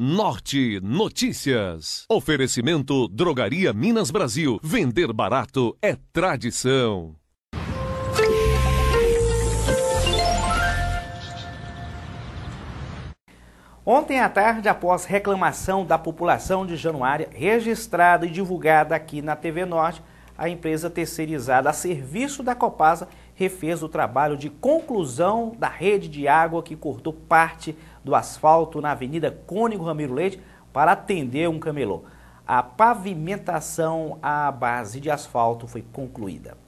Norte Notícias. Oferecimento Drogaria Minas Brasil. Vender barato é tradição. Ontem à tarde, após reclamação da população de Januária, registrada e divulgada aqui na TV Norte, a empresa terceirizada a serviço da Copasa refez o trabalho de conclusão da rede de água que cortou parte do asfalto na Avenida Cônigo Ramiro Leite para atender um camelô. A pavimentação à base de asfalto foi concluída.